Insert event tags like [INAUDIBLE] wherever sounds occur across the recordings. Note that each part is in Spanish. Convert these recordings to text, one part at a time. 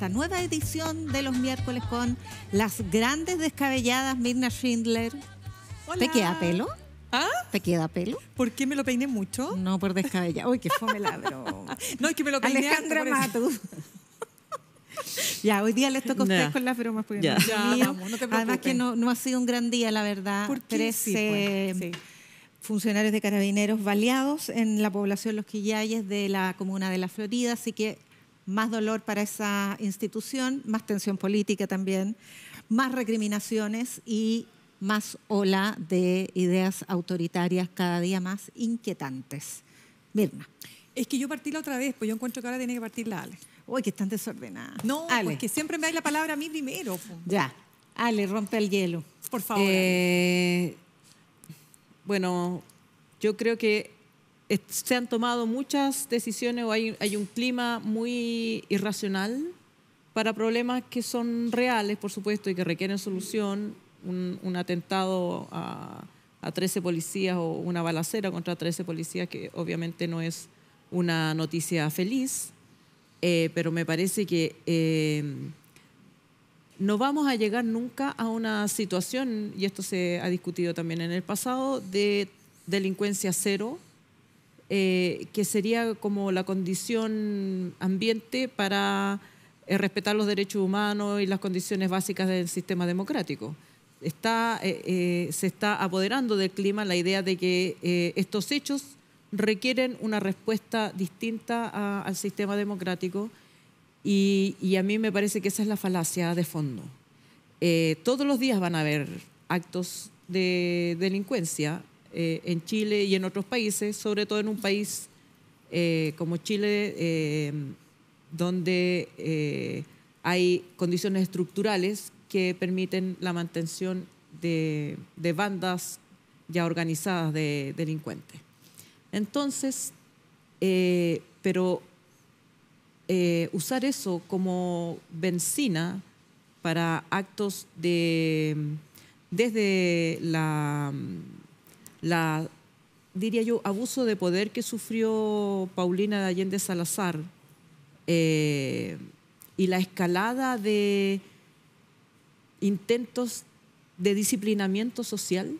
esta nueva edición de los miércoles con las grandes descabelladas Mirna Schindler. ¿Te queda pelo? ¿Ah? ¿Te queda pelo? ¿Por qué me lo peiné mucho? No, por descabellar. Uy, qué fome la [LAUGHS] no, es que me lo peiné Alejandra Matu. [LAUGHS] Ya, hoy día les toca a con las bromas. Porque ya. No, no te Además que no, ha sido un gran día, la verdad. ¿Por 13 pues, eh, funcionarios de carabineros baleados en la población Los Quillayes de la comuna de La Florida. Así que más dolor para esa institución, más tensión política también, más recriminaciones y más ola de ideas autoritarias cada día más inquietantes. Mirna. Es que yo partí la otra vez, pues yo encuentro que ahora tiene que partir la Ale. Uy, que están desordenadas. No, pues Ale. que siempre me da la palabra a mí primero. Ya. Ale, rompe el hielo. Por favor. Eh, bueno, yo creo que se han tomado muchas decisiones o hay, un clima muy irracional para problemas que son reales, por supuesto, y que requieren solución. Un, atentado a, 13 policías o una balacera contra 13 policías, que obviamente no es una noticia feliz, eh, pero me parece que eh, no vamos a llegar nunca a una situación, y esto se ha discutido también en el pasado, de delincuencia cero eh, que sería como la condición ambiente para eh, respetar los derechos humanos y las condiciones básicas del sistema democrático. Está, eh, se está apoderando del clima la idea de que estos hechos requieren una respuesta distinta al sistema democrático y, y, a mí me parece que esa es la falacia de fondo. todos los días van a haber actos de delincuencia eh, en Chile y en otros países, sobre todo en un país eh, como Chile, eh, donde hay condiciones estructurales que permiten la mantención de, bandas ya organizadas de delincuentes. Entonces, pero usar eso como benzina para actos de desde la la, diría yo, abuso de poder que sufrió Paulina de Allende Salazar eh, y la escalada de intentos de disciplinamiento social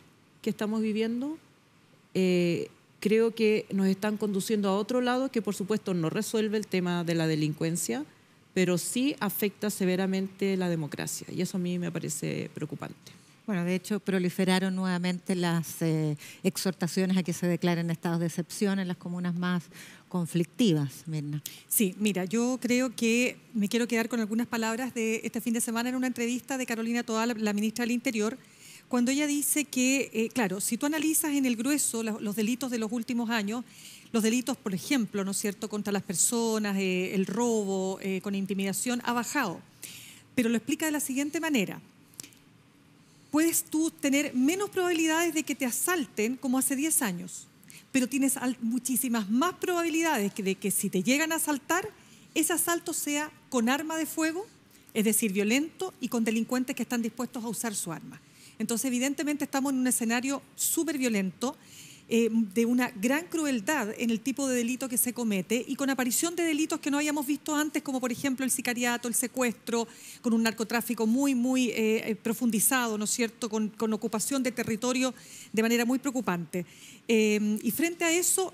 que estamos viviendo, eh, creo que nos están conduciendo a otro lado que por supuesto no resuelve el tema de la delincuencia, pero sí afecta severamente la democracia y eso a mí me parece preocupante. Bueno, de hecho, proliferaron nuevamente las eh, exhortaciones a que se declaren estados de excepción en las comunas más conflictivas, Mirna. Sí, mira, yo creo que me quiero quedar con algunas palabras de este fin de semana en una entrevista de Carolina Todal, la ministra del Interior, cuando ella dice que, eh, claro, si tú analizas en el grueso los delitos de los últimos años, los delitos, por ejemplo, ¿no es cierto?, contra las personas, eh, el robo, con intimidación, ha bajado. Pero lo explica de la siguiente manera puedes tú tener menos probabilidades de que te asalten como hace 10 años, pero tienes muchísimas más probabilidades de que si te llegan a asaltar, ese asalto sea con arma de fuego, es decir, violento y con delincuentes que están dispuestos a usar su arma. Entonces, evidentemente estamos en un escenario súper violento eh, de una gran crueldad en el tipo de delito que se comete y con aparición de delitos que no habíamos visto antes, como por ejemplo el sicariato, el secuestro, con un narcotráfico muy, muy eh, eh, profundizado, ¿no es cierto?, con, ocupación de territorio de manera muy preocupante. y frente a eso,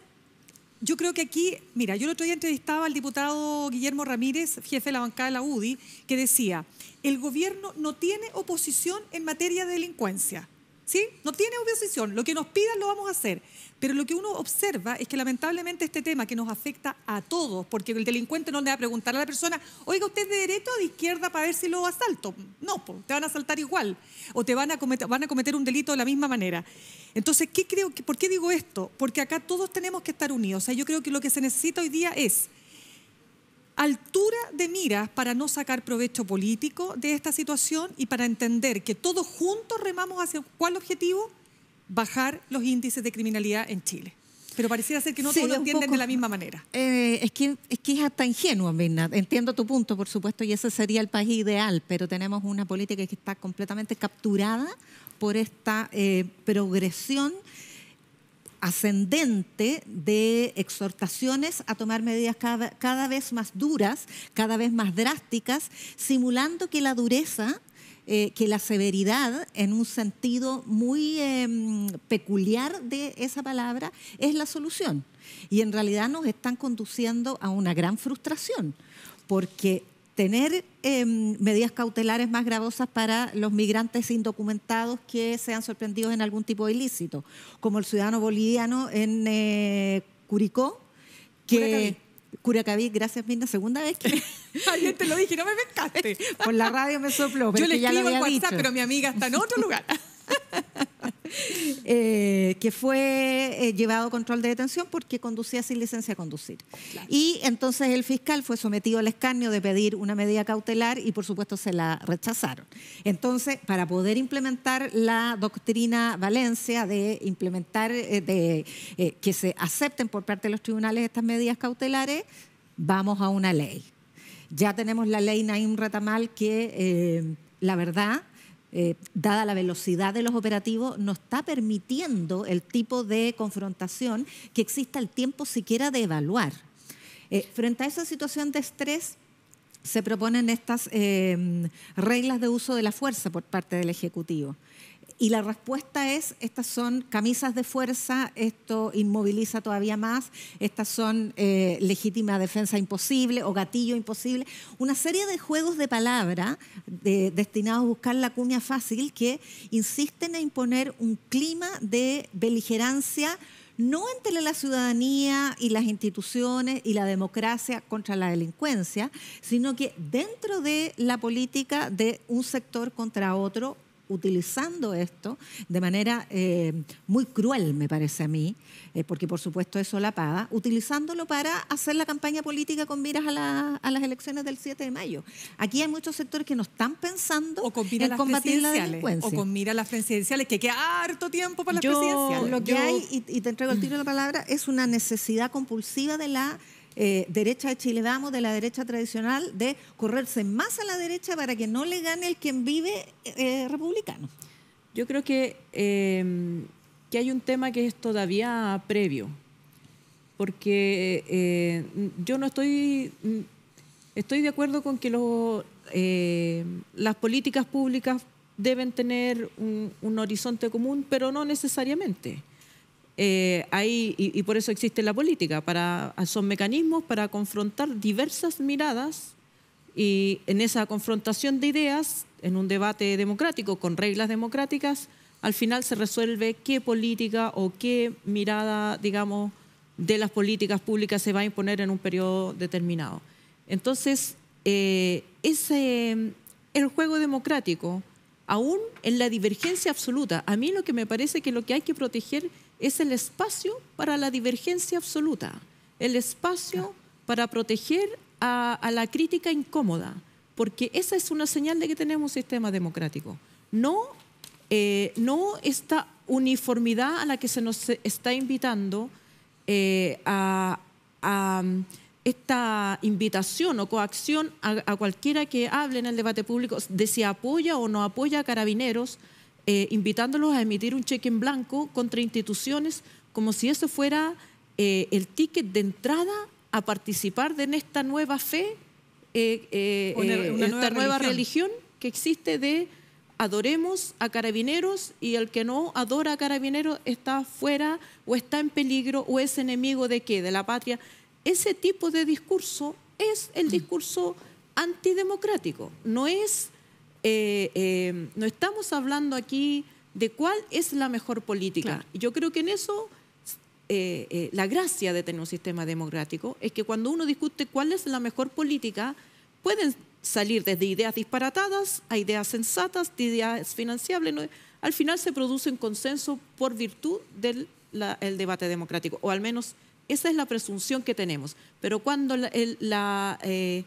yo creo que aquí, mira, yo el otro día entrevistaba al diputado Guillermo Ramírez, jefe de la bancada de la UDI, que decía, el gobierno no tiene oposición en materia de delincuencia. ¿Sí? No tiene objeción, Lo que nos pidan lo vamos a hacer. Pero lo que uno observa es que lamentablemente este tema que nos afecta a todos, porque el delincuente no le va a preguntar a la persona, oiga, ¿usted es de derecha o de izquierda para ver si lo asalto? No, te van a asaltar igual o te van a, cometer, van a cometer un delito de la misma manera. Entonces, ¿qué creo que, ¿por qué digo esto? Porque acá todos tenemos que estar unidos. yo creo que lo que se necesita hoy día es altura de miras para no sacar provecho político de esta situación y para entender que todos juntos remamos hacia cuál objetivo? Bajar los índices de criminalidad en Chile. Pero pareciera ser que no todos lo entienden de la misma manera. Eh, es, que, es hasta ingenuo, Mirna. Entiendo tu punto, por supuesto, y ese sería el país ideal, pero tenemos una política que está completamente capturada por esta eh, progresión ascendente de exhortaciones a tomar medidas cada, vez más duras, cada vez más drásticas, simulando que la dureza, eh, que la severidad, en un sentido muy em, peculiar de esa palabra, es la solución. Y en realidad nos están conduciendo a una gran frustración, porque tener em, medidas cautelares más gravosas para los migrantes indocumentados que sean sorprendidos en algún tipo de ilícito, como el ciudadano boliviano en eh, Curicó, que... Curacaví, gracias Mirna, segunda vez que ayer [LAUGHS] te lo dije, no me pescaste. Por la radio me sopló. Yo le escribo WhatsApp, pero mi amiga está en otro lugar. [LAUGHS] Eh, que fue eh, llevado a control de detención porque conducía sin licencia a conducir. Y entonces el fiscal fue sometido al escarnio de pedir una medida cautelar y por supuesto se la rechazaron. Entonces, para poder implementar la doctrina Valencia de implementar, eh, de que se acepten por parte de los tribunales estas medidas cautelares, vamos a una ley. Ya tenemos la ley Naim Ratamal que, la verdad, eh, dada la velocidad de los operativos, no está permitiendo el tipo de confrontación que exista el tiempo siquiera de evaluar. Eh, frente a esa situación de estrés, se proponen estas eh, reglas de uso de la fuerza por parte del Ejecutivo. Y la respuesta es, estas son camisas de fuerza, esto inmoviliza todavía más, estas son eh, legítima defensa imposible o gatillo imposible, una serie de juegos de palabra destinados a buscar la cuña fácil que insisten en imponer un clima de beligerancia no entre la ciudadanía y las instituciones y la democracia contra la delincuencia, sino que dentro de la política de un sector contra otro utilizando esto de manera eh, muy cruel, me parece a mí, eh, porque por supuesto es solapada, utilizándolo para hacer la campaña política con miras a, la, a, las elecciones del 7 de mayo. Aquí hay muchos sectores que no están pensando en combatir la delincuencia. O con miras a las presidenciales, que queda harto tiempo para las Yo, presidenciales. Lo que hay, y, y, te entrego el tiro de la palabra, es una necesidad compulsiva de la eh, derecha de Chile Vamos, de la derecha tradicional, de correrse más a la derecha para que no le gane el quien vive eh, republicano. Yo creo que, em, que hay un tema que es todavía previo, porque eh, yo no estoy, estoy de acuerdo con que los, em, las políticas públicas deben tener un, horizonte común, pero no necesariamente hay, eh, y, por eso existe la política, para, son mecanismos para confrontar diversas miradas y en esa confrontación de ideas, en un debate democrático con reglas democráticas, al final se resuelve qué política o qué mirada, digamos, de las políticas públicas se va a imponer en un periodo determinado. Entonces, eh, el juego democrático, aún en la divergencia absoluta, a mí lo que me parece que lo que hay que proteger es el espacio para la divergencia absoluta, el espacio para proteger a, la crítica incómoda, porque esa es una señal de que tenemos un sistema democrático. Eh, no, esta uniformidad a la que se nos está invitando eh, a, mm, esta invitación o coacción a, cualquiera que hable en el debate público de si apoya o no apoya a carabineros eh, invitándolos a emitir un cheque en blanco contra instituciones como si eso fuera eh, el ticket de entrada a participar de en esta nueva fe, en eh, esta nueva, religión. que existe de adoremos a carabineros y el que no adora a carabineros está fuera o está en peligro o es enemigo de qué, de la patria. Ese tipo de discurso es el mm. discurso antidemocrático, no es eh, eh, no estamos hablando aquí de cuál es la mejor política. Yo creo que en eso eh, la gracia de tener un sistema democrático es que cuando uno discute cuál es la mejor política, pueden salir desde ideas disparatadas a ideas sensatas, de ideas financiables. Al final se produce un consenso por virtud del debate democrático, o al menos esa es la presunción que tenemos. Pero cuando el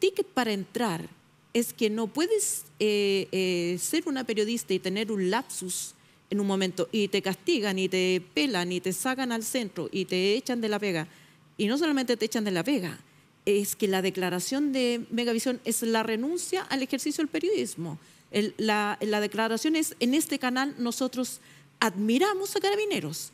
ticket para entrar es que no puedes eh, eh, ser una periodista y tener un lapsus en un momento y te castigan y te pelan y te sacan al centro y te echan de la pega. Y no solamente te echan de la pega, es que la declaración de Megavisión es la renuncia al ejercicio del periodismo. la, declaración es, en este canal nosotros admiramos a carabineros.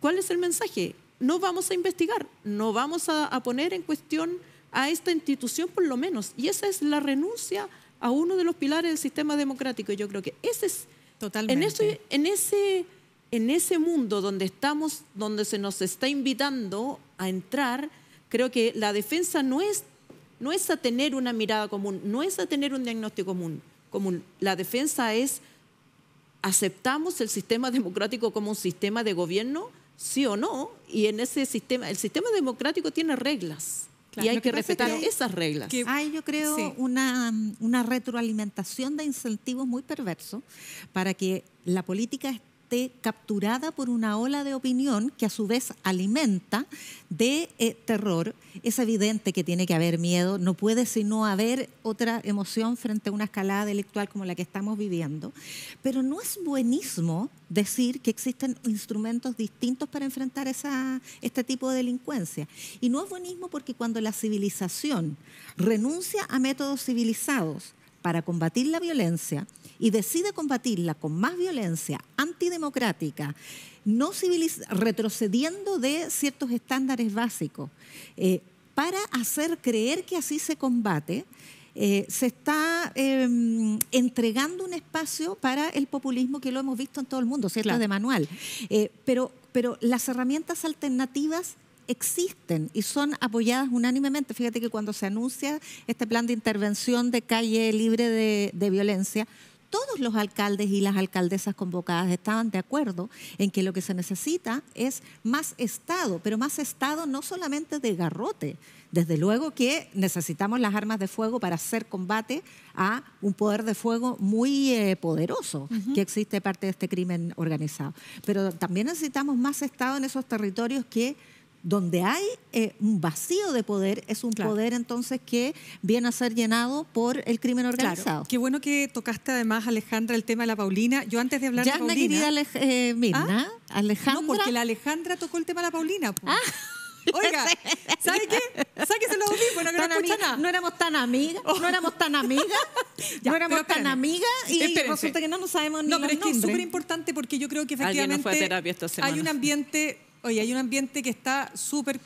¿Cuál es el mensaje? No vamos a investigar, no vamos a poner en cuestión a esta institución por lo menos. Y esa es la renuncia a uno de los pilares del sistema democrático. Y yo creo que ese es... Totalmente. En, ese, mundo donde estamos, donde se nos está invitando a entrar, creo que la defensa no es, a tener una mirada común, no es a tener un diagnóstico común. común. La defensa es, ¿aceptamos el sistema democrático como un sistema de gobierno? Sí o no, y en ese sistema, el sistema democrático tiene reglas. Y hay que, respetar esas reglas. hay, yo creo, una, una retroalimentación de incentivos muy perverso para que la política capturada por una ola de opinión que a su vez alimenta de eh, terror. Es evidente que tiene que haber miedo, no puede sino haber otra emoción frente a una escalada delictual como la que estamos viviendo. Pero no es buenismo decir que existen instrumentos distintos para enfrentar esa, este tipo de delincuencia. Y no es buenismo porque cuando la civilización renuncia a métodos civilizados, para combatir la violencia y decide combatirla con más violencia antidemocrática, retrocediendo de ciertos estándares básicos, eh, para hacer creer que así se combate, eh, se está em, entregando un espacio para el populismo que lo hemos visto en todo el mundo, ¿cierto? De manual. Eh, pero, pero las herramientas alternativas existen y son apoyadas unánimemente. Fíjate que cuando se anuncia este plan de intervención de calle libre de, violencia, todos los alcaldes y las alcaldesas convocadas estaban de acuerdo en que lo que se necesita es más Estado, pero más Estado no solamente de garrote. Desde luego que necesitamos las armas de fuego para hacer combate a un poder de fuego muy eh, poderoso que existe parte de este crimen organizado. Pero también necesitamos más Estado en esos territorios que donde hay eh, un vacío de poder, es un poder entonces que viene a ser llenado por el crimen organizado. Qué bueno que tocaste además, Alejandra, el tema de la Paulina. Yo antes de hablar ya de Paulina... querida eh, Mirna, ¿Ah? Alejandra... No, porque la Alejandra tocó el tema de la Paulina. Ah, [LAUGHS] Oiga, ¿sabe qué? Sáquese los se que no escucha nada. No éramos tan amigas, oh. no éramos tan amigas, [LAUGHS] no éramos tan amigas y resulta que no nos sabemos ni No, pero es que es súper importante porque yo creo que efectivamente fue terapia hay un ambiente Oye, hay un ambiente que está súper,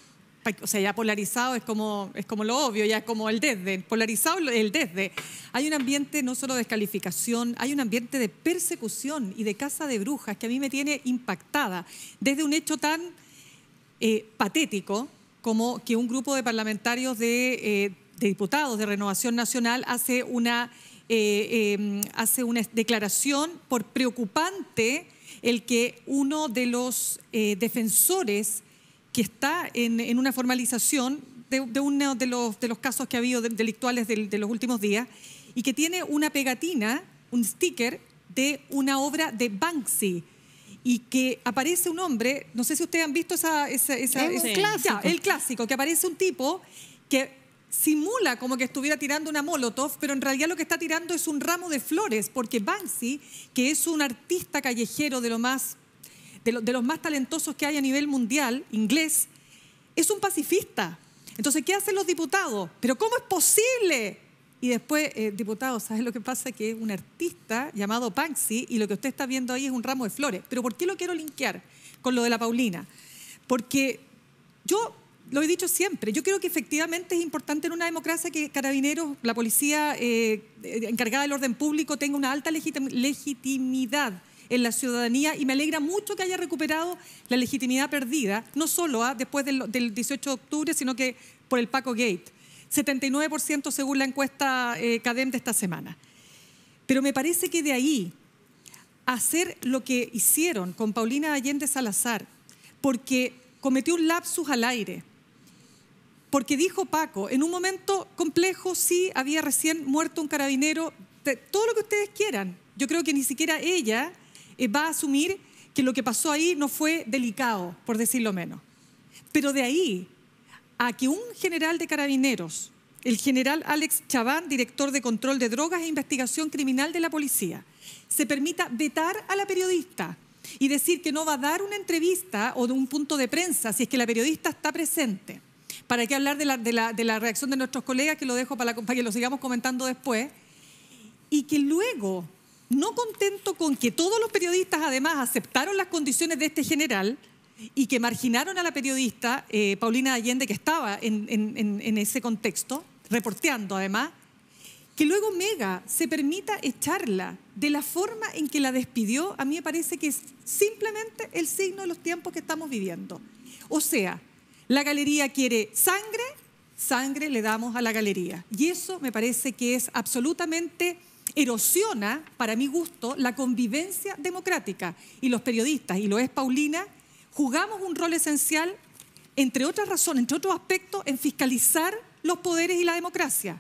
o sea, ya polarizado es como, es como lo obvio, ya es como el desde, polarizado el desde. Hay un ambiente no solo de descalificación, hay un ambiente de persecución y de caza de brujas que a mí me tiene impactada, desde un hecho tan eh, patético como que un grupo de parlamentarios de, eh, diputados de Renovación Nacional hace una, eh, em, hace una declaración por preocupante el que uno de los eh, defensores que está en, una formalización de, uno de los, de los casos que ha habido delictuales de, los últimos días y que tiene una pegatina, un sticker de una obra de Banksy y que aparece un hombre, no sé si ustedes han visto esa... es clásico. el clásico, que aparece un tipo que simula como que estuviera tirando una molotov, pero en realidad lo que está tirando es un ramo de flores, porque Banksy, que es un artista callejero de, lo más, de, los más talentosos que hay a nivel mundial, inglés, es un pacifista. Entonces, ¿qué hacen los diputados? Pero ¿cómo es posible? Y después, eh, diputado, diputados, ¿sabes lo que pasa? Que es un artista llamado Banksy y lo que usted está viendo ahí es un ramo de flores. Pero ¿por qué lo quiero linkear con lo de la Paulina? Porque yo lo he dicho siempre, yo creo que efectivamente es importante en una democracia que carabineros, la policía eh, eh, encargada del orden público tenga una alta legitimidad en la ciudadanía y me alegra mucho que haya recuperado la legitimidad perdida, no solo ah, después del, 18 de octubre, sino que por el Paco Gate. 79% según la encuesta eh, CADEM de esta semana. Pero me parece que de ahí hacer lo que hicieron con Paulina Allende Salazar, porque cometió un lapsus al aire, porque dijo Paco, en un momento complejo sí había recién muerto un carabinero, todo lo que ustedes quieran. Yo creo que ni siquiera ella eh, va a asumir que lo que pasó ahí no fue delicado, por decirlo menos. Pero de ahí a que un general de carabineros, el general Alex Chaván, director de control de drogas e investigación criminal de la policía, se permita vetar a la periodista y decir que no va a dar una entrevista o de un punto de prensa si es que la periodista está presente ¿Para qué hablar de la, de la, reacción de nuestros colegas, que lo dejo para, la, que lo sigamos comentando después? Y que luego, no contento con que todos los periodistas además aceptaron las condiciones de este general, y que marginaron a la periodista eh, Paulina Allende, que estaba en, en, ese contexto, reporteando además, que luego Mega se permita echarla de la forma en que la despidió, a mí me parece que es simplemente el signo de los tiempos que estamos viviendo. O sea, la galería quiere sangre, sangre le damos a la galería. Y eso me parece que es absolutamente erosiona, para mi gusto, la convivencia democrática. Y los periodistas, y lo es Paulina, jugamos un rol esencial, entre otras razones, entre otros aspectos, en fiscalizar los poderes y la democracia.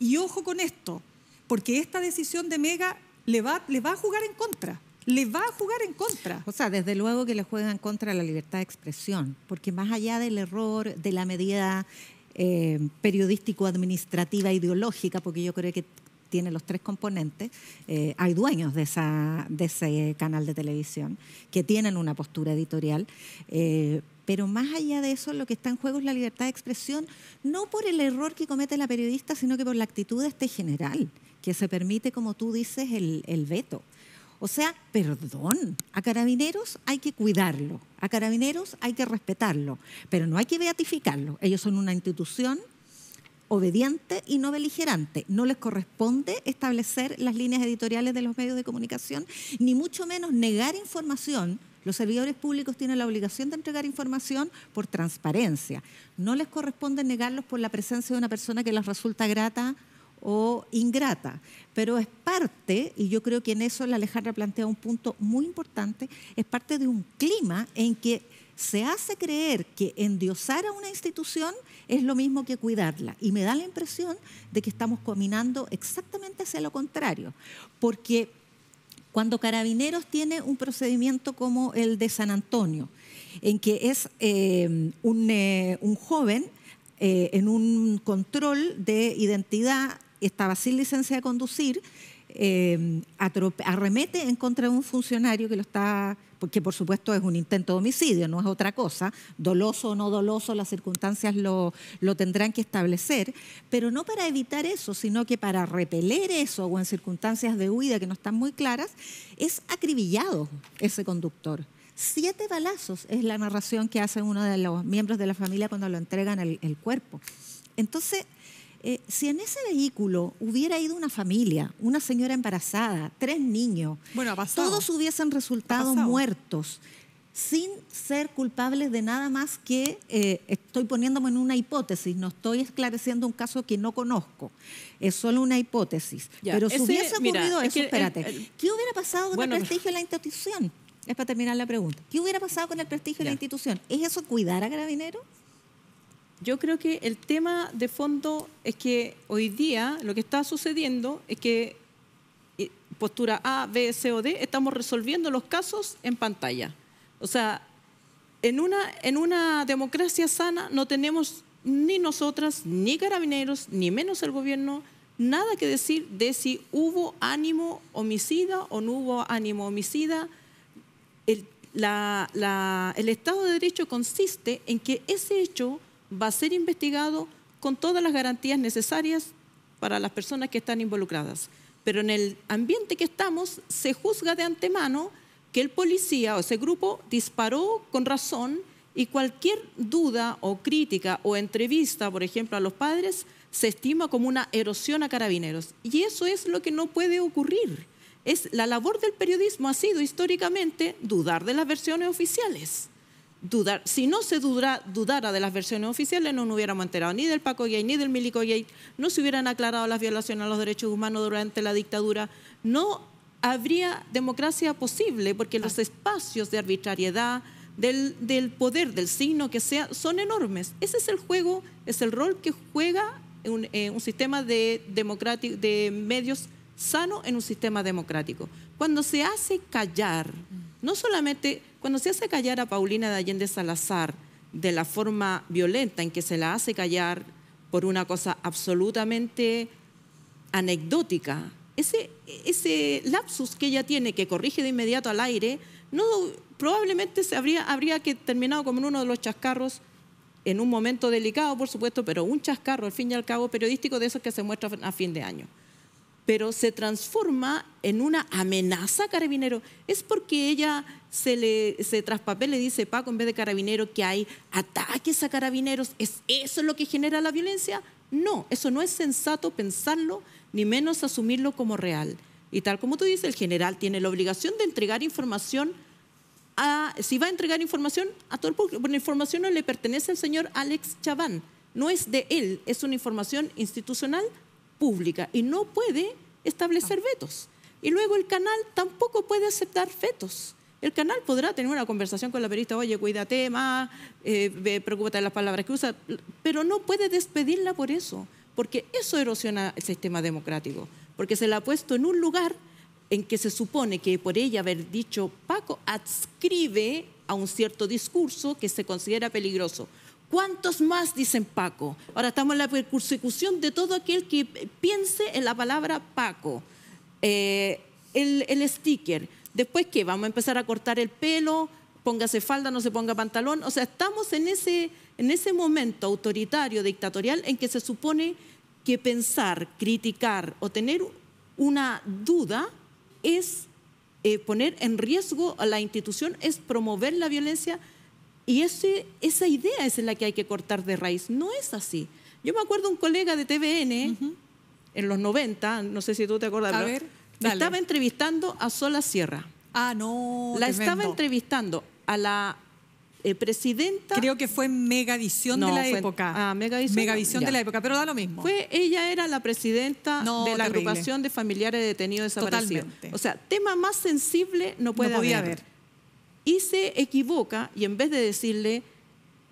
Y ojo con esto, porque esta decisión de Mega le va, le va a jugar en contra les va a jugar en contra. O sea, desde luego que le juegan contra la libertad de expresión, porque más allá del error, de la medida eh, periodístico-administrativa ideológica, porque yo creo que tiene los tres componentes, eh, hay dueños de, ese canal de televisión que tienen una postura editorial. Eh, pero más allá de eso, lo que está en juego es la libertad de expresión, no por el error que comete la periodista, sino que por la actitud de este general, que se permite, como tú dices, el veto. O sea, perdón, a carabineros hay que cuidarlo, a carabineros hay que respetarlo, pero no hay que beatificarlo. Ellos son una institución obediente y no beligerante. No les corresponde establecer las líneas editoriales de los medios de comunicación, ni mucho menos negar información. Los servidores públicos tienen la obligación de entregar información por transparencia. No les corresponde negarlos por la presencia de una persona que les resulta grata o ingrata, pero es parte, y yo creo que en eso la Alejandra plantea un punto muy importante, es parte de un clima en que se hace creer que endiosar a una institución es lo mismo que cuidarla. Y me da la impresión de que estamos caminando exactamente hacia lo contrario, porque cuando Carabineros tiene un procedimiento como el de San Antonio, en que es eh, eh, un, joven eh, en un control de identidad estaba sin licencia de conducir, em, arremete en contra de un funcionario que lo está, porque por supuesto es un intento de homicidio, no es otra cosa, doloso o no doloso, las circunstancias lo, lo tendrán que establecer, pero no para evitar eso, sino que para repeler eso o en circunstancias de huida que no están muy claras, es acribillado ese conductor. Siete balazos es la narración que hace uno de los miembros de la familia cuando lo entregan el, el cuerpo. Entonces, eh, si en ese vehículo hubiera ido una familia, una señora embarazada, tres niños, todos hubiesen resultado muertos sin ser culpables de nada más que eh, estoy poniéndome en una hipótesis, no estoy esclareciendo un caso que no conozco, es solo una hipótesis. pero si hubiese ocurrido eso, espérate, ¿qué hubiera pasado con el prestigio de la institución? Es para terminar la pregunta. ¿Qué hubiera pasado con el prestigio de la institución? ¿Es eso cuidar a Carabineros? Yo creo que el tema de fondo es que hoy día lo que está sucediendo es que eh, postura A, B, C o D, estamos resolviendo los casos en pantalla. O sea, en una, en una democracia sana no tenemos ni nosotras, ni carabineros, ni menos el gobierno, nada que decir de si hubo ánimo homicida o no hubo ánimo homicida. el Estado de Derecho consiste en que ese hecho va a ser investigado con todas las garantías necesarias para las personas que están involucradas. Pero en el ambiente que estamos se juzga de antemano que el policía o ese grupo disparó con razón y cualquier duda o crítica o entrevista, por ejemplo, a los padres, se estima como una erosión a carabineros. Y eso es lo que no puede ocurrir. la labor del periodismo ha sido históricamente dudar de las versiones oficiales. Si no se dudara, de las versiones oficiales, no nos hubiéramos enterado ni del Paco Gay ni del Milico Gay, no se hubieran aclarado las violaciones a los derechos humanos durante la dictadura, no habría democracia posible porque los ah. espacios de arbitrariedad, del, poder, del signo que sea, son enormes. Ese es el juego, es el rol que juega un, eh, un sistema de, de medios sano en un sistema democrático. Cuando se hace callar, mm. No solamente cuando se hace callar a Paulina de Allende Salazar de la forma violenta en que se la hace callar por una cosa absolutamente anecdótica, ese, lapsus que ella tiene, que corrige de inmediato al aire, probablemente se habría, terminado como uno de los chascarros en un momento delicado, por supuesto, pero un chascarro, al fin y al cabo, periodístico de esos que se muestran a fin de año pero se transforma en una amenaza a carabinero. Es porque ella se le se le dice Paco en vez de carabinero que hay ataques a carabineros. ¿Es eso lo que genera la violencia? No, eso no es sensato pensarlo, ni menos asumirlo como real. Y tal como tú dices, el general tiene la obligación de entregar información a, si va a entregar información a todo el público, la información no le pertenece al señor Alex Chaván, no es de él, es una información institucional pública y no puede establecer vetos. Y luego el canal tampoco puede aceptar fetos El canal podrá tener una conversación con la periodista, oye, cuídate más, eh, preocúpate de las palabras que usa, pero no puede despedirla por eso, porque eso erosiona el sistema democrático, porque se la ha puesto en un lugar en que se supone que por ella haber dicho Paco adscribe a un cierto discurso que se considera peligroso. ¿Cuántos más, dicen Paco? Ahora estamos en la persecución de todo aquel que piense en la palabra Paco. Eh, el, sticker. Después, ¿qué? Vamos a empezar a cortar el pelo, póngase falda, no se ponga pantalón. O sea, estamos en ese, momento autoritario, dictatorial, en que se supone que pensar, criticar o tener una duda es eh, poner en riesgo a la institución, es promover la violencia y ese, esa idea es la que hay que cortar de raíz. No es así. Yo me acuerdo un colega de TVN en los 90, no sé si tú te acuerdas, a ver, estaba entrevistando a Sola Sierra. Ah, no. La estaba entrevistando a la eh, presidenta. Creo que fue Megavisión de la época. Ah, Megavisión. Megavisión de la época, pero da lo mismo. Fue, ella era la presidenta de la agrupación de familiares detenidos desaparecidos. Totalmente. O sea, tema más sensible no puede no podía haber y se equivoca y en vez de decirle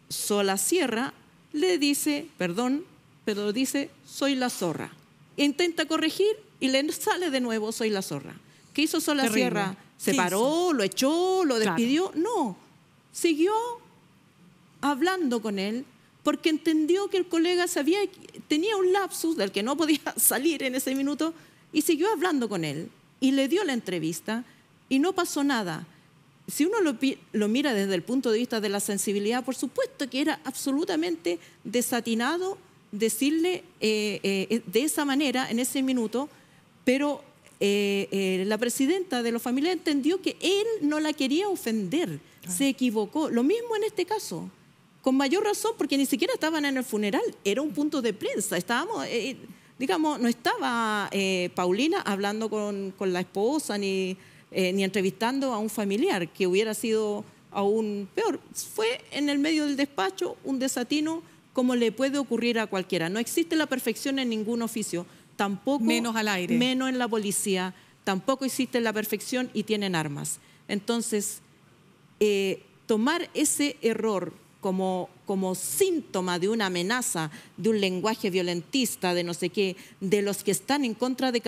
sola sierra, le dice, perdón, pero dice soy la zorra. Intenta corregir y le sale de nuevo soy la zorra. ¿Qué hizo sola sierra? ¿Se paró, lo echó, lo despidió? No, siguió hablando con él porque entendió que el colega sabía, tenía un lapsus del que no podía [LAUGHS] salir en ese minuto y siguió hablando con él y le dio la entrevista y no pasó nada si uno lo, lo, mira desde el punto de vista de la sensibilidad, por supuesto que era absolutamente desatinado decirle eh, eh, eh, de esa manera en ese minuto, pero la presidenta de los familiares entendió que él no la quería ofender, se equivocó. Lo mismo en este caso, con mayor razón, porque ni siquiera estaban en el funeral, era un punto de prensa, estábamos digamos, no estaba Paulina hablando con, la esposa ni eh, ni entrevistando a un familiar, que hubiera sido aún peor. Fue en el medio del despacho un desatino como le puede ocurrir a cualquiera. No existe la perfección en ningún oficio, tampoco menos al aire, menos en la policía, tampoco existe la perfección y tienen armas. Entonces, eh, tomar ese error como, como síntoma de una amenaza, de un lenguaje violentista, de no sé qué, de los que están en contra de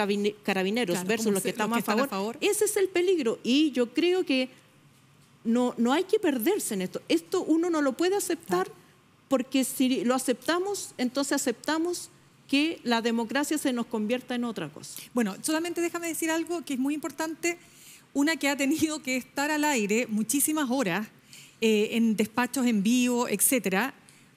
carabineros versus los que, están, a, favor. Ese es el peligro. Y yo creo que no, no hay que perderse en esto. Esto uno no lo puede aceptar porque si lo aceptamos, entonces aceptamos que la democracia se nos convierta en otra cosa. Bueno, solamente déjame decir algo que es muy importante, una que ha tenido que estar al aire muchísimas horas eh, en despachos en vivo, etcétera,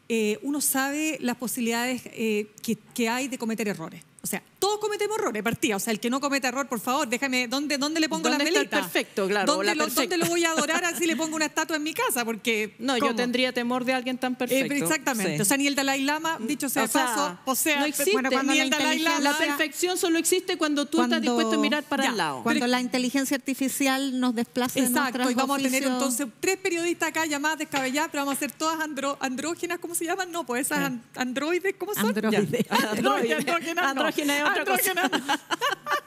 eh, uno sabe las posibilidades eh, que, que, hay de cometer errores. O sea, todos cometemos errores, partida. O sea, el que no comete error, por favor, déjame, ¿dónde, dónde le pongo la melita? perfecto, claro. ¿Dónde, lo, ¿Dónde, lo, voy a [LAUGHS] adorar así le pongo una estatua en mi casa? Porque. No, yo tendría temor de alguien tan eh, perfecto. exactamente. O sea, ni el Dalai Lama, dicho sea no Bueno, ni el Dalai Lama. La perfección solo existe cuando tú estás dispuesto a mirar para el lado. Cuando la inteligencia artificial nos desplaza Exacto, y vamos a tener entonces tres periodistas acá llamadas descabelladas, pero vamos a ser todas andro, andrógenas, ¿cómo se llaman? No, pues esas eh. androides, ¿cómo son? Androides. [LAUGHS] andrógenas. Ah,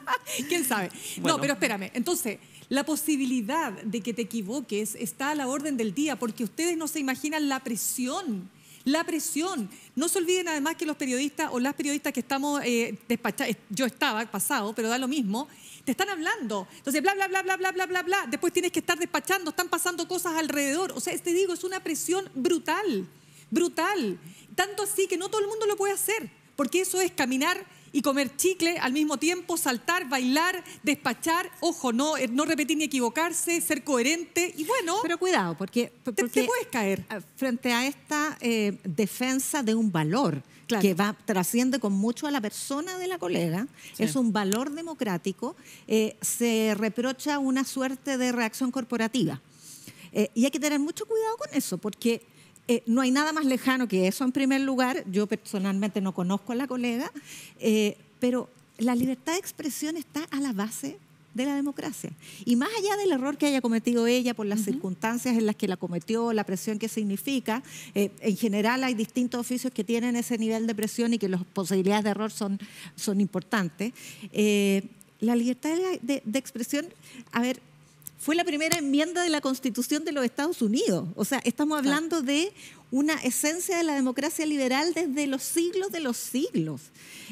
[LAUGHS] ¿Quién sabe? No, pero espérame. Entonces, la posibilidad de que te equivoques está a la orden del día porque ustedes no se imaginan la presión la presión. No se olviden además que los periodistas o las periodistas que estamos eh, eh, yo estaba pasado, pero da lo mismo, te están hablando. Entonces, bla, bla, bla, bla, bla, bla, bla, bla. Después tienes que estar despachando, están pasando cosas alrededor. O sea, te digo, es una presión brutal, brutal. Tanto así que no todo el mundo lo puede hacer, porque eso es caminar y comer chicle al mismo tiempo, saltar, bailar, despachar, ojo, no, eh, no repetir ni equivocarse, ser coherente y bueno... Pero cuidado, porque... te, puedes caer. Eh, frente a esta eh, defensa de un valor que va trasciende con mucho a la persona de la colega, es un valor democrático, se reprocha una suerte de reacción corporativa. y hay que tener mucho cuidado con eso, porque eh, no hay nada más lejano que eso en primer lugar. Yo personalmente no conozco a la colega, eh, pero la libertad de expresión está a la base de la democracia. Y más allá del error que haya cometido ella por las circunstancias en las que la cometió, la presión que significa, eh, en general hay distintos oficios que tienen ese nivel de presión y que las posibilidades de error son, importantes. la libertad de, de expresión, a ver, fue la primera enmienda de la Constitución de los Estados Unidos. O sea, estamos hablando de una esencia de la democracia liberal desde los siglos de los siglos.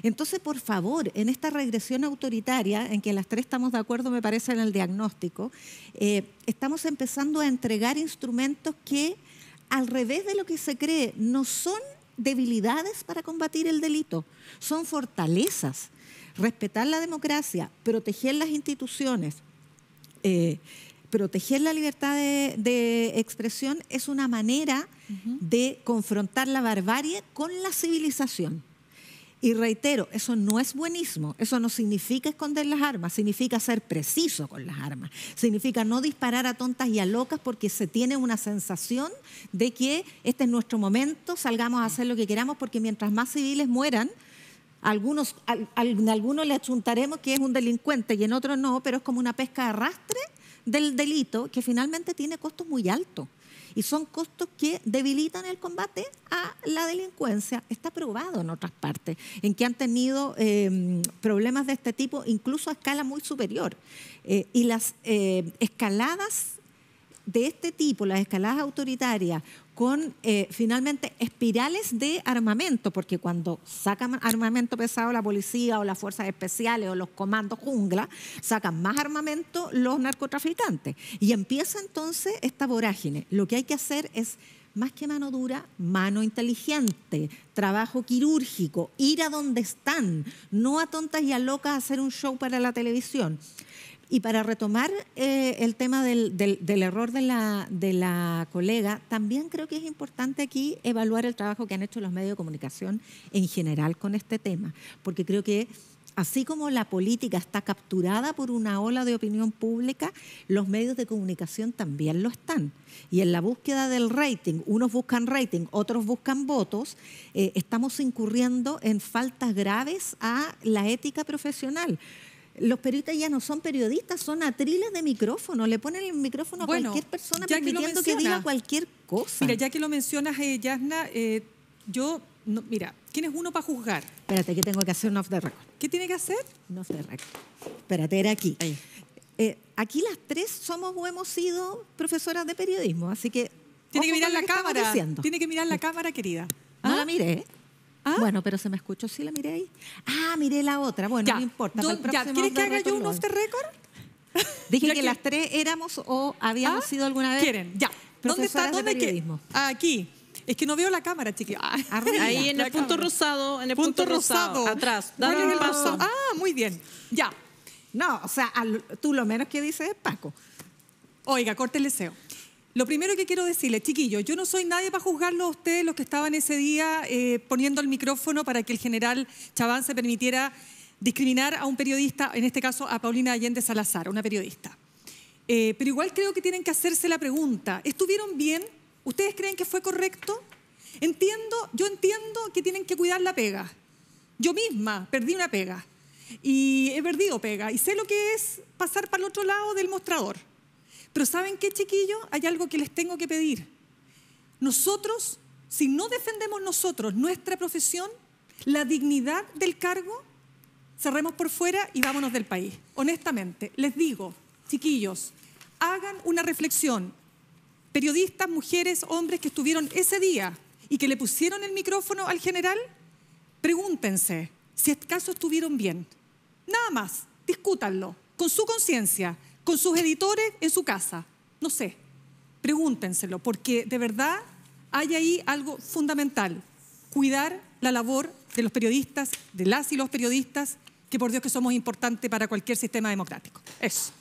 Entonces, por favor, en esta regresión autoritaria, en que las tres estamos de acuerdo, me parece, en el diagnóstico, eh, estamos empezando a entregar instrumentos que, al revés de lo que se cree, no son debilidades para combatir el delito, son fortalezas. Respetar la democracia, proteger las instituciones, eh, proteger la libertad de, expresión es una manera de confrontar la barbarie con la civilización. Y reitero, eso no es buenismo, eso no significa esconder las armas, significa ser preciso con las armas, significa no disparar a tontas y a locas porque se tiene una sensación de que este es nuestro momento, salgamos a hacer lo que queramos porque mientras más civiles mueran, algunos, algunos le achuntaremos que es un delincuente y en otros no, pero es como una pesca de arrastre del delito que finalmente tiene costos muy altos. Y son costos que debilitan el combate a la delincuencia. Está probado en otras partes, en que han tenido em, problemas de este tipo, incluso a escala muy superior. Eh, y las eh, escaladas de este tipo, las escaladas autoritarias con eh, finalmente espirales de armamento, porque cuando sacan armamento pesado la policía o las fuerzas especiales o los comandos jungla, sacan más armamento los narcotraficantes. Y empieza entonces esta vorágine. Lo que hay que hacer es más que mano dura, mano inteligente, trabajo quirúrgico, ir a donde están, no a tontas y a locas hacer un show para la televisión. Y para retomar eh, el tema del, error de la, colega, también creo que es importante aquí evaluar el trabajo que han hecho los medios de comunicación en general con este tema, porque creo que así como la política está capturada por una ola de opinión pública, los medios de comunicación también lo están. Y en la búsqueda del rating, unos buscan rating, otros buscan votos, eh, estamos incurriendo en faltas graves a la ética profesional los periodistas ya no son periodistas, son atriles de micrófono. Le ponen el micrófono a cualquier persona permitiendo que, diga cualquier cosa. Mira, ya que lo mencionas, eh, Yasna, eh, yo, mira, ¿quién es uno para juzgar? Espérate, que tengo que hacer un off the record. ¿Qué tiene que hacer? Un off the record. Espérate, era aquí. Eh, aquí las tres somos o hemos sido profesoras de periodismo, así que... Tiene que mirar la cámara. Tiene que mirar la cámara, querida. No ¿Ah? la la ¿eh? Ah. Bueno, pero se me escuchó si la miré ahí. Ah, miré la otra. Bueno, no importa. ¿Quieres que haga yo un off récord? Dije que, las tres éramos o habíamos ah, sido alguna vez. ¿Quieren? Ya. ¿Dónde está? ¿Dónde qué? Aquí. Es que no veo la cámara, chiquillo ah, [LAUGHS] Ahí en el punto rosado, en el punto, rosado. Atrás. Dale un paso. Ah, muy bien. Ya. No, o sea, tú lo menos que dices es Paco. Oiga, corte el deseo. Lo primero que quiero decirles, chiquillos, yo no soy nadie para juzgarlo a ustedes los que estaban ese día eh, poniendo el micrófono para que el general Chaván se permitiera discriminar a un periodista, en este caso a Paulina Allende Salazar, una periodista. Eh, pero igual creo que tienen que hacerse la pregunta, ¿estuvieron bien? ¿Ustedes creen que fue correcto? Entiendo, yo entiendo que tienen que cuidar la pega. Yo misma perdí una pega y he perdido pega y sé lo que es pasar para el otro lado del mostrador. Pero ¿saben qué, chiquillos? Hay algo que les tengo que pedir. Nosotros, si no defendemos nosotros nuestra profesión, la dignidad del cargo, cerremos por fuera y vámonos del país. Honestamente, les digo, chiquillos, hagan una reflexión. Periodistas, mujeres, hombres que estuvieron ese día y que le pusieron el micrófono al general, pregúntense si acaso estuvieron bien. Nada más, discútanlo con su conciencia con sus editores en su casa. No sé, pregúntenselo, porque de verdad hay ahí algo fundamental, cuidar la labor de los periodistas, de las y los periodistas, que por Dios que somos importantes para cualquier sistema democrático. Eso.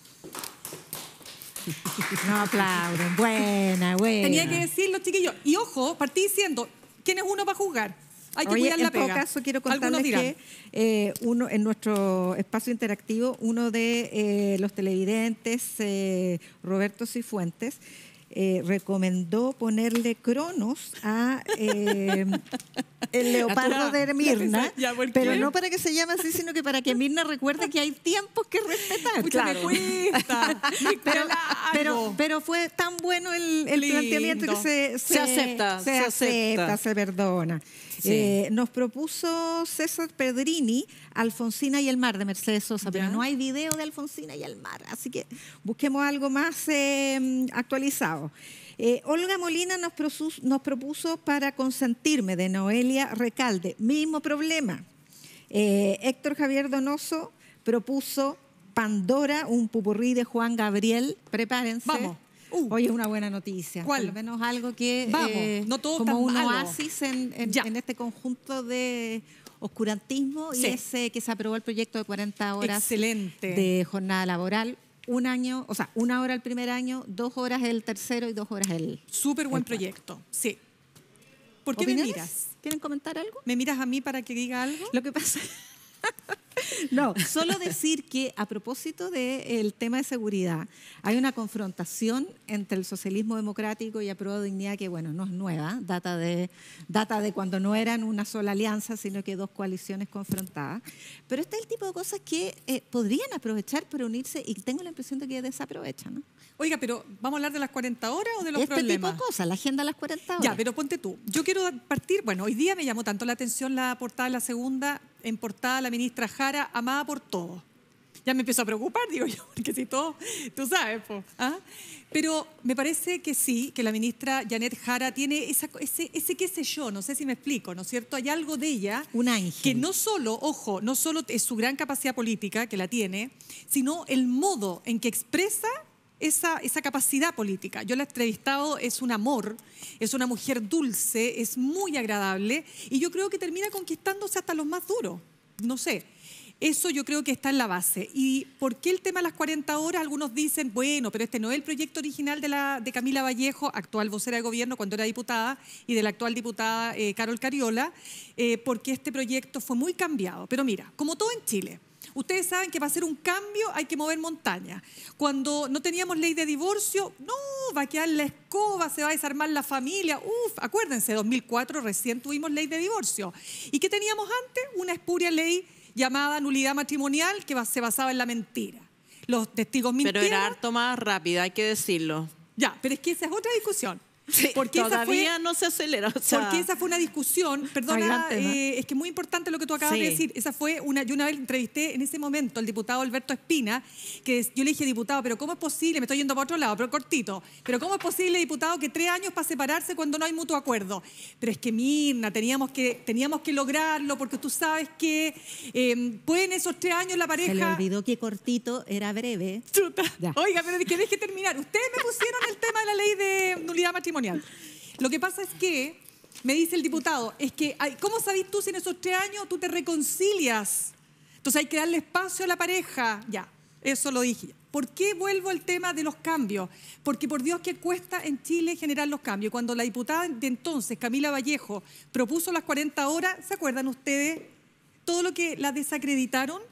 [LAUGHS] No aplauden. Buena, buena. Tenía que decirlo, chiquillos. Y ojo, partí diciendo, ¿quién es uno para juzgar? en todo caso, quiero contarles que eh, uno, en nuestro espacio interactivo, uno de eh, los televidentes, eh, Roberto Cifuentes, recomendó ponerle cronos a [LAUGHS] el leopardo de Mirna, pero no para que se llame así, sino que para que Mirna recuerde que hay tiempos que respetar. [LAUGHS] pero, pero, fue tan bueno el, planteamiento que se, se, acepta, se, acepta, se perdona. Eh, nos propuso César Pedrini, Alfonsina y el mar de Mercedes Sosa, pero no hay video de Alfonsina y el mar, así que busquemos algo más em, actualizado. Eh, Olga Molina nos, propuso, nos propuso para consentirme de Noelia Recalde, mismo problema. Eh, Héctor Javier Donoso propuso Pandora, un pupurrí de Juan Gabriel, prepárense. Vamos. Uh. Hoy es una buena noticia. ¿Cuál? Por lo menos algo que eh, no todo como un oasis en, este conjunto de oscurantismo y ese que se aprobó el proyecto de 40 horas de jornada laboral un año, o sea, una hora el primer año, dos horas el tercero y dos horas el. Súper buen proyecto, sí. ¿Por qué me miras? ¿Quieren comentar algo? ¿Me miras a mí para que diga algo? Lo que pasa. [LAUGHS] No, [LAUGHS] solo decir que a propósito del el tema de seguridad, hay una confrontación entre el socialismo democrático y aprobado de dignidad que, bueno, no es nueva, data de, data de cuando no eran una sola alianza, sino que dos coaliciones confrontadas. Pero este es el tipo de cosas que eh, podrían aprovechar para unirse y tengo la impresión de que desaprovechan. Oiga, pero ¿vamos a hablar de las 40 horas o de los problemas? Este tipo de cosas, la agenda de las 40 horas. Ya, pero ponte tú. Yo quiero partir, bueno, hoy día me llamó tanto la atención la portada de la segunda, en portada la ministra amada por todos. Ya me empiezo a preocupar, digo yo, [LAUGHS] porque si todo, tú sabes. ¿ah? Pero me parece que sí, que la ministra Janet Jara tiene esa, ese, ese qué sé yo, no sé si me explico, ¿no es cierto? Hay algo de ella Un que no solo, ojo, no solo es su gran capacidad política, que la tiene, sino el modo en que expresa esa, esa, capacidad política. Yo la he entrevistado, es un amor, es una mujer dulce, es muy agradable y yo creo que termina conquistándose hasta los más duros. No sé, eso yo creo que está en la base. ¿Y por qué el tema de las 40 horas? Algunos dicen, bueno, pero este no es el proyecto original de, la, de Camila Vallejo, actual vocera de gobierno cuando era diputada, y de la actual diputada eh, Carol Cariola, eh, porque este proyecto fue muy cambiado. Pero mira, como todo en Chile, Ustedes saben que para hacer un cambio hay que mover montaña. Cuando no teníamos ley de divorcio, no, va a quedar la escoba, se va a desarmar la familia. Uf, acuérdense, 2004 recién tuvimos ley de divorcio. ¿Y qué teníamos antes? Una espuria ley llamada nulidad matrimonial que se basaba en la mentira. Los testigos mintieron. Pero era harto más rápida, hay que decirlo. Ya, pero es que esa es otra discusión porque todavía no se acelera. porque esa fue una discusión, perdona, eh, es que muy importante lo que tú acabas de decir. Esa fue una, yo una vez entrevisté en ese momento al diputado Alberto Espina, que yo le dije, diputado, pero ¿cómo es posible? Me estoy yendo para otro lado, pero cortito. Pero ¿cómo es posible, diputado, que tres años para separarse cuando no hay mutuo acuerdo? Pero es que Mirna, teníamos que, teníamos que lograrlo, porque tú sabes que eh, pueden esos tres años la pareja. Se le olvidó que cortito era breve. Oiga, pero es que deje terminar. Ustedes me pusieron el tema de la ley de nulidad matrimonial lo que pasa es que, me dice el diputado, es que, ¿cómo sabes tú si en esos tres años tú te reconcilias? Entonces hay que darle espacio a la pareja. Ya, eso lo dije. ¿Por qué vuelvo al tema de los cambios? Porque por Dios que cuesta en Chile generar los cambios. Cuando la diputada de entonces, Camila Vallejo, propuso las 40 horas, ¿se acuerdan ustedes? Todo lo que la desacreditaron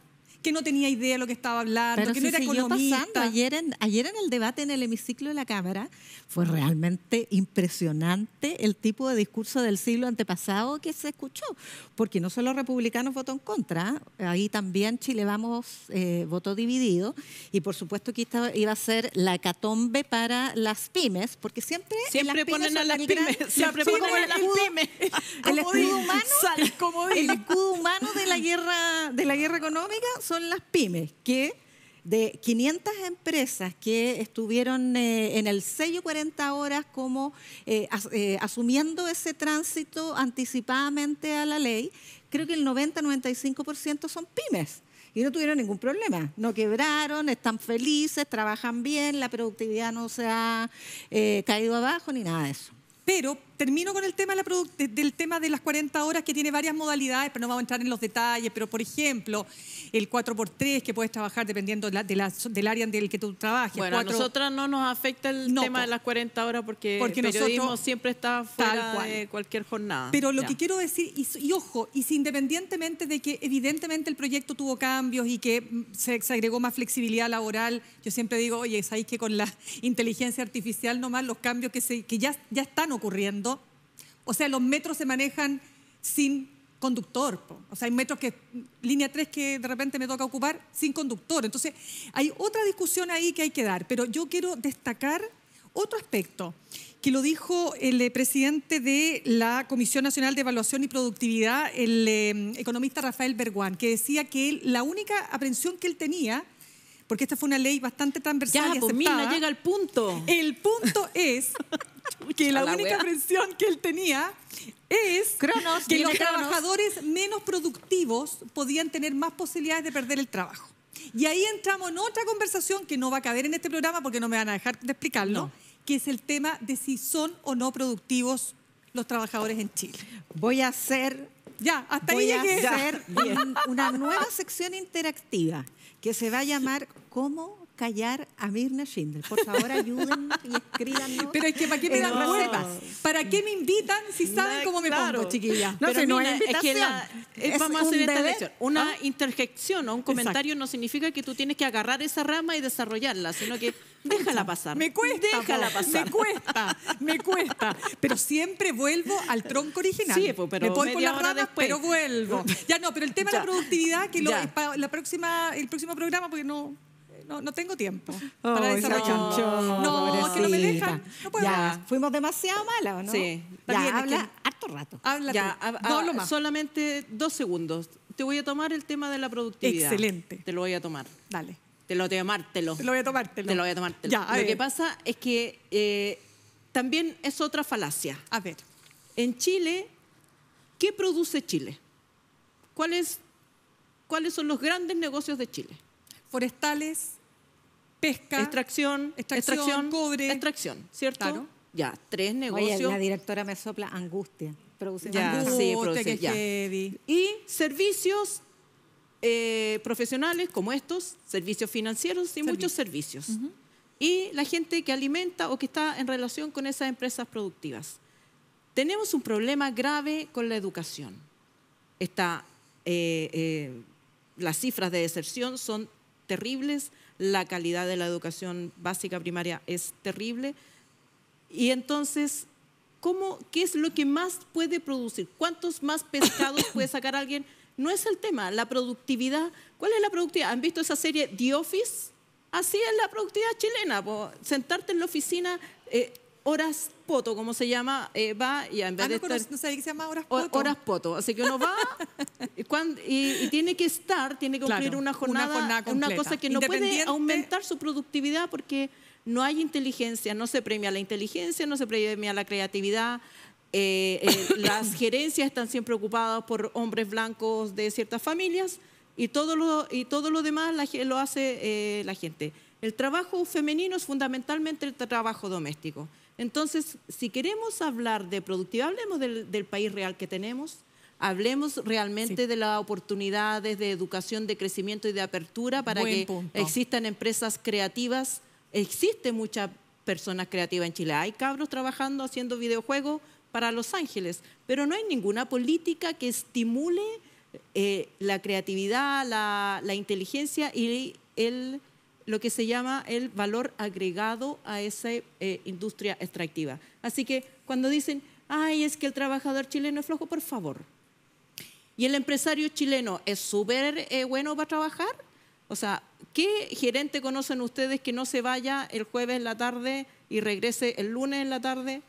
que no tenía idea de lo que estaba hablando, que no era economista. Ayer en, ayer en el debate en el hemiciclo de la Cámara fue realmente impresionante el tipo de discurso del siglo antepasado que se escuchó, porque no solo republicanos votó en contra, ahí también Chile Vamos eh, votó dividido y por supuesto que iba a ser la catombe para las pymes, porque siempre siempre ponen a las pymes, siempre ponen a las pymes. El escudo humano, el escudo humano de la guerra de la guerra económica son las pymes, que de 500 empresas que estuvieron eh, en el sello 40 horas como eh, eh, asumiendo ese tránsito anticipadamente a la ley, creo que el 90-95% son pymes. Y no tuvieron ningún problema, no quebraron, están felices, trabajan bien, la productividad no se ha caído abajo ni nada de eso. Pero termino con el tema de del tema de las 40 horas que tiene varias modalidades, pero no vamos a entrar en los detalles, pero por ejemplo, el 4x3 que puedes trabajar dependiendo del área en el que tú trabajes. Bueno, a nosotras no nos afecta el tema de las 40 horas porque, periodismo nosotros, siempre está fuera de cualquier jornada. Pero lo que quiero decir, y, ojo, y si independientemente de que evidentemente el proyecto tuvo cambios y que mm, se, agregó más flexibilidad laboral, yo siempre digo, oye, sabéis que con la [LAUGHS] inteligencia artificial nomás los cambios que, se, que ya, ya están ocurriendo, o sea, los metros se manejan sin conductor. O sea, hay metros que, línea 3 que de repente me toca ocupar sin conductor. Entonces, hay otra discusión ahí que hay que dar, pero yo quiero destacar otro aspecto que lo dijo el eh, presidente de la Comisión Nacional de Evaluación y Productividad, el eh, economista Rafael Berguán, que decía que la única aprensión que él tenía, porque esta fue una ley bastante transversal y pues, aceptada, llega al punto. El punto es [LAUGHS] que la, única presión que él tenía es que los trabajadores menos productivos podían tener más posibilidades de perder el trabajo. Y ahí entramos en otra conversación que no va a caber en este programa porque no me van a dejar de explicarlo, que es el tema de si son o no productivos los trabajadores en Chile. Voy a hacer ya, hasta Voy a hacer [LAUGHS] una nueva sección interactiva que se va a llamar ¿Cómo callar a Mirna Schindler. Por favor, ayúdenme y escríbanme. Pero es que ¿para qué me dan ¿Para qué me invitan si saben cómo me paro? pongo, chiquilla? No, Pero no es Es que la, eh, Una ¿ah? interjección o un comentario no significa que tú tienes que agarrar esa rama y desarrollarla, sino que [LAUGHS] déjala pasar. Me cuesta. Déjala pasar. Me cuesta, me cuesta. Pero siempre vuelvo al tronco original. Sí, pero me voy por las ramas, pero vuelvo. [LAUGHS] Ya no, pero el tema de la productividad, que lo, la próxima, el próximo programa, porque no no, no tengo tiempo para desarrollar No, no, que no me dejan. Ya, fuimos demasiado malas, ¿no? Sí. Ya, habla harto rato. Habla ya, Solamente dos segundos. Te voy a tomar el tema de la productividad. Excelente. Te lo voy a tomar. Dale. Te lo voy a tomártelo. Te lo voy a tomártelo. Te lo voy a tomártelo. Ya, lo que pasa es que eh, también es otra falacia. A ver. En Chile, ¿qué produce Chile? ¿Cuáles son los grandes negocios de Chile? Forestales, pesca, extracción, extracción, cobre, extracción, ¿cierto? Ya, tres negocios. la directora me sopla angustia. sí, que ya. Y servicios eh, profesionales como estos, servicios financieros y muchos servicios. Y la gente que alimenta o que está en relación con esas empresas productivas. Tenemos un problema grave con la educación. Está, eh, eh, las cifras de deserción son terribles la calidad de la educación básica primaria es terrible. Y entonces, ¿qué es lo que más puede producir? ¿Cuántos más pescados puede [COUGHS] sacar alguien? No es el tema, la productividad. ¿Cuál es la productividad? ¿Han visto esa serie The Office? Así es la productividad chilena, sentarte en la oficina, eh, Horas Poto, como se llama, eh, va y en ah, vez de no, estar, no sabía se llama Horas Poto. Horas Poto, así que uno va [LAUGHS] y, tiene que estar, tiene que cumplir una jornada, una, una cosa que no puede aumentar su productividad porque no hay inteligencia, no se premia la inteligencia, no se premia la creatividad, eh, eh, las [LAUGHS] gerencias están siempre ocupadas por hombres blancos de ciertas familias y todo lo, y todo lo demás lo hace la gente. El trabajo femenino es fundamentalmente el trabajo doméstico. Entonces, si queremos hablar de productividad, hablemos del, país real que tenemos, hablemos realmente de las oportunidades de educación, de crecimiento y de apertura para que existan empresas creativas. Existen muchas personas creativas en Chile. Hay cabros trabajando haciendo videojuegos para Los Ángeles, pero no hay ninguna política que estimule eh, la creatividad, la, inteligencia y el lo que se llama el valor agregado a esa eh, industria extractiva. Así que cuando dicen, ay, es que el trabajador chileno es flojo, por favor. Y el empresario chileno es súper eh, bueno para trabajar. O sea, ¿qué gerente conocen ustedes que no se vaya el jueves en la tarde y regrese el lunes en la tarde?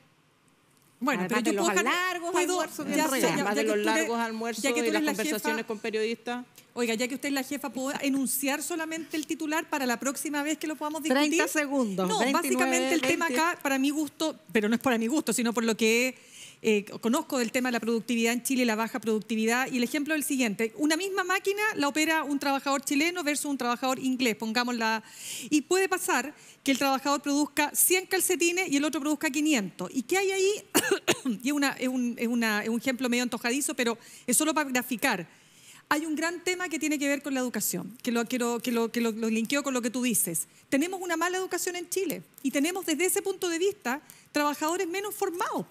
Bueno, pero yo puedo los largos almuerzos ya, de los largos almuerzos que las conversaciones con periodistas. Oiga, ya que usted es la jefa, ¿puedo enunciar solamente el titular para la próxima vez que lo podamos discutir? 30 segundos. No, básicamente el tema acá, para mi gusto, pero no es para mi gusto, sino por lo que eh, conozco del tema de la productividad en Chile, la baja productividad, y el ejemplo es el siguiente. Una misma máquina la opera un trabajador chileno versus un trabajador inglés, pongámosla. Y puede pasar que el trabajador produzca 100 calcetines y el otro produzca 500. ¿Y qué hay ahí? [COUGHS] y una, es, un, es, una, es un ejemplo medio antojadizo, pero es solo para graficar hay un gran tema que tiene que ver con la educación, que lo, quiero, que lo, que linkeo con lo que tú dices. Tenemos una mala educación en Chile y tenemos desde ese punto de vista trabajadores menos formados,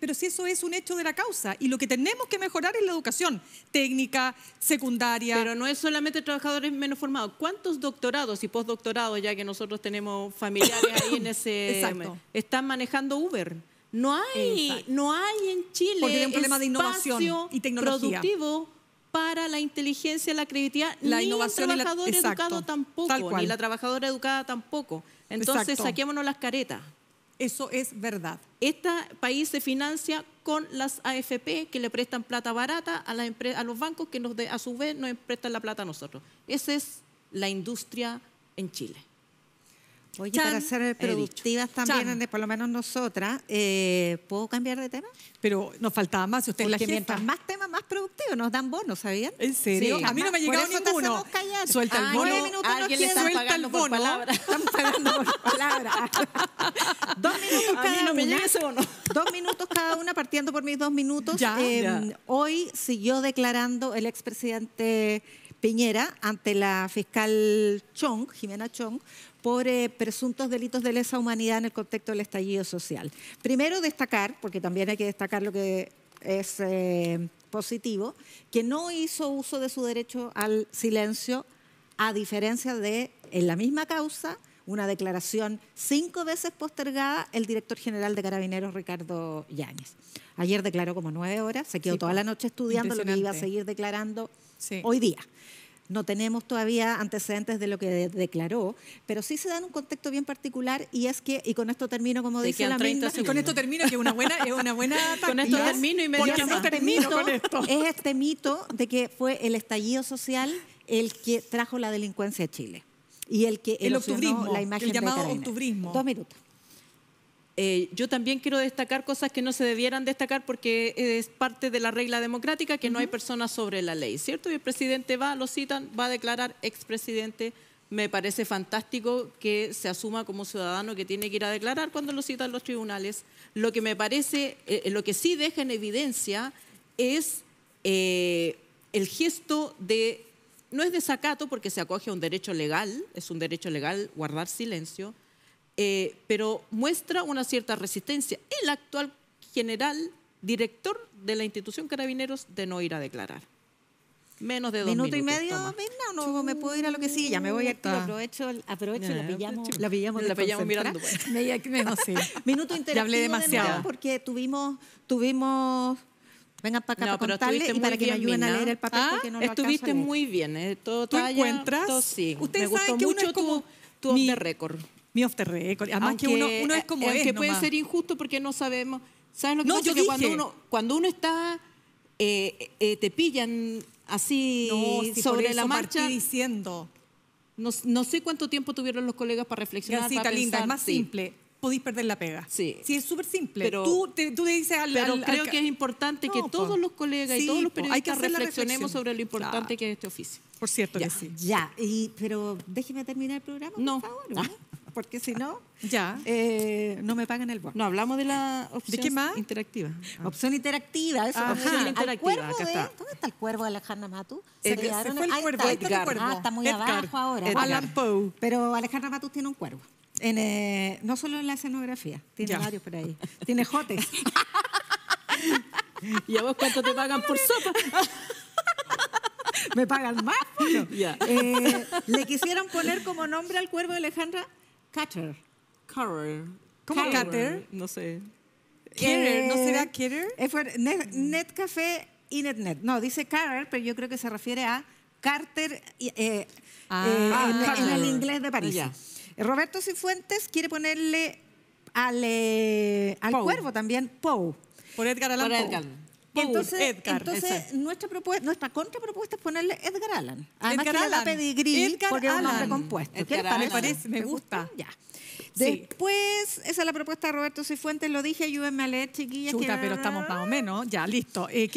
pero si eso es un hecho de la causa y lo que tenemos que mejorar es la educación técnica, secundaria. Pero no es solamente trabajadores menos formados, ¿cuántos doctorados y postdoctorados, ya que nosotros tenemos familiares ahí en [COUGHS] ese... Están manejando Uber. No hay, no hay en Chile un problema de innovación y tecnología. productivo para la inteligencia, la creatividad, la ni innovación el trabajador educado tampoco, ni la trabajadora educada tampoco. Entonces, saquémonos las caretas. Eso es verdad. Este país se financia con las AFP que le prestan plata barata a, a los bancos que nos a su vez nos prestan la plata a nosotros. Esa es la industria en Chile. Oye, para ser productivas también, por lo menos nosotras, eh, ¿puedo cambiar de tema? Pero nos faltaba más, si usted es la jefa. mientras más temas, más productivos, nos dan bonos, ¿sabían? ¿En serio? a mí no me ha llegado ninguno. Suelta el ah, bono. alguien pagando por palabra. palabra. [LAUGHS] dos minutos cada a una. [LAUGHS] Dos minutos cada una, partiendo por mis dos minutos. Em, hoy siguió declarando el expresidente Piñera ante la fiscal Chong, Jimena Chong, por eh, presuntos delitos de lesa humanidad en el contexto del estallido social. Primero destacar, porque también hay que destacar lo que es eh, positivo, que no hizo uso de su derecho al silencio, a diferencia de, en la misma causa, una declaración cinco veces postergada el director general de Carabineros, Ricardo Yáñez. Ayer declaró como nueve horas, se quedó toda la noche estudiando lo que iba a seguir declarando hoy día. No tenemos todavía antecedentes de lo que declaró, pero sí se da en un contexto bien particular y es que, y con esto termino como dice la misma, con esto termino, que es una buena [LAUGHS] Con esto termino y me Porque [LAUGHS] Es este mito de que fue el estallido social el que trajo la delincuencia a Chile y el que el octubrismo, la imagen el llamado octubrismo. Dos minutos. Eh, yo también quiero destacar cosas que no se debieran destacar porque es parte de la regla democrática que no hay personas sobre la ley, ¿cierto? Y el presidente va, lo citan, va a declarar expresidente. Me parece fantástico que se asuma como ciudadano que tiene que ir a declarar cuando lo citan los tribunales. Lo que me parece, eh, eh, lo que sí deja en evidencia es el gesto de, no es desacato porque se acoge a un derecho legal, es un derecho legal guardar silencio, eh, pero muestra una cierta resistencia. El actual general director de la institución Carabineros de no ir a declarar. Menos de dos Minuto y medio, no me puedo ir a lo que sigue, ya me voy a actuar. Aprovecho, aprovecho la pillamos. La pillamos, la pillamos mirando. Pues. [LAUGHS] Menos, sí. [LAUGHS] Minuto intermedio ya hablé demasiado. porque tuvimos, tuvimos vengan para acá para y para que me ayuden a leer el papel ah, porque no lo Estuviste muy bien, ¿eh? ¿Tú encuentras? Todo, sí. me gustó que mucho como tu, tu récord off the record. Además que uno, es como es. Que puede ser injusto porque no sabemos. ¿Sabes lo que que cuando uno, cuando uno está, eh, eh, te pillan así sobre la marcha. diciendo. No, sé cuánto tiempo tuvieron los colegas para reflexionar. así linda, es más simple. Podéis perder la pega. Sí. Sí, es súper simple. Pero, tú, tú dices Pero creo que es importante que todos los colegas y todos los periodistas reflexionemos sobre lo importante que es este oficio. Por cierto que sí. Ya, pero déjeme terminar el programa, no. por favor porque si no, ya. Eh, no me pagan el bono. No, hablamos de la opción ¿De qué más? interactiva. Ah. Opción interactiva, eso. opción interactiva, ¿Dónde está el cuervo de Alejandra Matu? Se, quedaron, ahí está, el este este cuervo. Ah, está muy abajo ahora. Alan Poe. Pero Alejandra Matu tiene un cuervo. Eh, no solo en la escenografía, tiene varios por ahí. Tiene jotes. [LAUGHS] ¿Y a vos cuánto te pagan por sopa? [LAUGHS] me pagan más. Bueno. Eh, le quisieron poner como nombre al cuervo de Alejandra Carter Cutter. ¿Cómo Carter? No sé. Eh, ¿no será Kitter? Eh, net, net, Café y Net No, dice Carter, pero yo creo que se refiere a Carter eh, ah, eh, en, el inglés de París. Roberto Cifuentes quiere ponerle al, al cuervo también Poe. Por Edgar Allan Poe entonces, Entonces, nuestra, propuesta, contrapropuesta es ponerle Edgar Allan. Además Edgar que la pedigrí Edgar porque es un nombre compuesto. Edgar Allan. Me parece, me gusta. Ya. Después, esa es la propuesta de Roberto Cifuentes, lo dije, ayúdenme a leer, chiquillas. Chuta, pero estamos más o menos, ya, listo. Eh,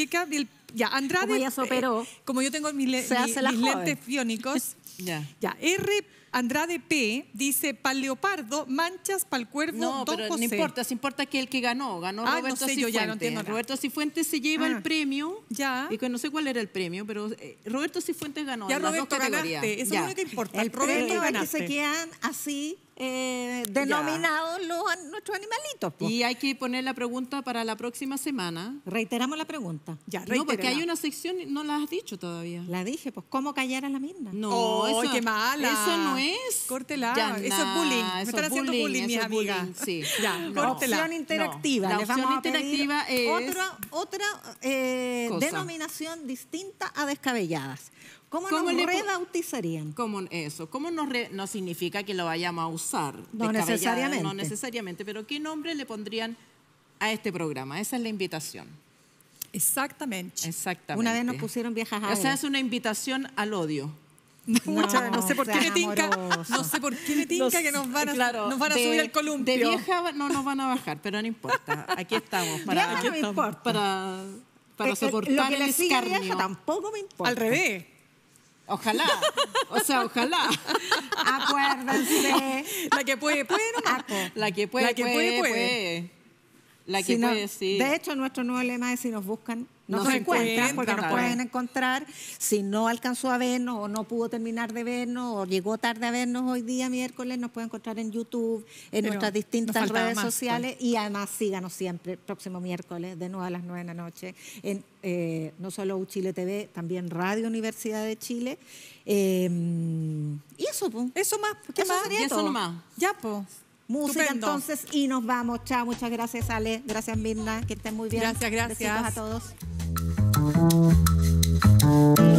ya, Andrade... Como ya se eh, como yo tengo mis, lentes fiónicos. [LAUGHS] ya. ya, R. Andrade P. dice, pal leopardo, manchas, pal cuervo, no, don pero José. No, importa, se importa que el que ganó, ganó ah, Roberto no sé, Cifuentes. Yo ya no entiendo Roberto Cifuentes se lleva el ah, premio, ya. y que no sé cuál era el premio, pero eh, Roberto Cifuentes ganó ya, Roberto, Eso ya. es lo que importa, el, premio Roberto es que se quedan así eh, denominados los, nuestros animalitos. Y hay que poner la pregunta para la próxima semana. Reiteramos la pregunta. Ya, no, porque hay una sección, no la has dicho todavía. La dije, pues, ¿cómo callar a la misma No, oh, eso, Eso no es. Córtela. eso es bullying. Me están haciendo bullying, mi amiga. Sí. [LAUGHS] Ya, Opción interactiva. La opción interactiva es... Otra, eh, otra denominación distinta a descabelladas. ¿Cómo, ¿Cómo nos rebautizarían? ¿Cómo eso? ¿Cómo nos no significa que lo vayamos a usar? No necesariamente. No necesariamente, pero ¿qué nombre le pondrían a este programa? Esa es la invitación. Exactamente. Exactamente. Una vez nos pusieron viejas a O sea, es una invitación al odio. [LAUGHS] no, no, sé por qué le tinca, no sé por qué tinca que nos van a, subir al columpio. De vieja no nos van a bajar, pero no importa. Aquí estamos. Para, aquí no estamos, importa. Para, soportar lo que el le Vieja tampoco me importa. Al revés. Ojalá. O sea, ojalá. Acuérdense. La que puede, puede no La que puede, la que puede, puede. La que puede, sí. De hecho, nuestro nuevo lema es si nos buscan, nos encuentran, porque pueden encontrar. Si no alcanzó a vernos o no pudo terminar de vernos o llegó tarde a vernos hoy día miércoles, nos puede encontrar en YouTube, en nuestras distintas redes pues. sociales y además síganos siempre, próximo miércoles de nuevo a las 9 de la noche en eh, no solo Chile TV, también Radio Universidad de Chile. Em, y eso, Eso más. ¿Qué eso más? Ya, pues música entonces y nos vamos. Chao, muchas gracias Ale, gracias Mirna, que estén muy bien. Gracias, gracias. a todos.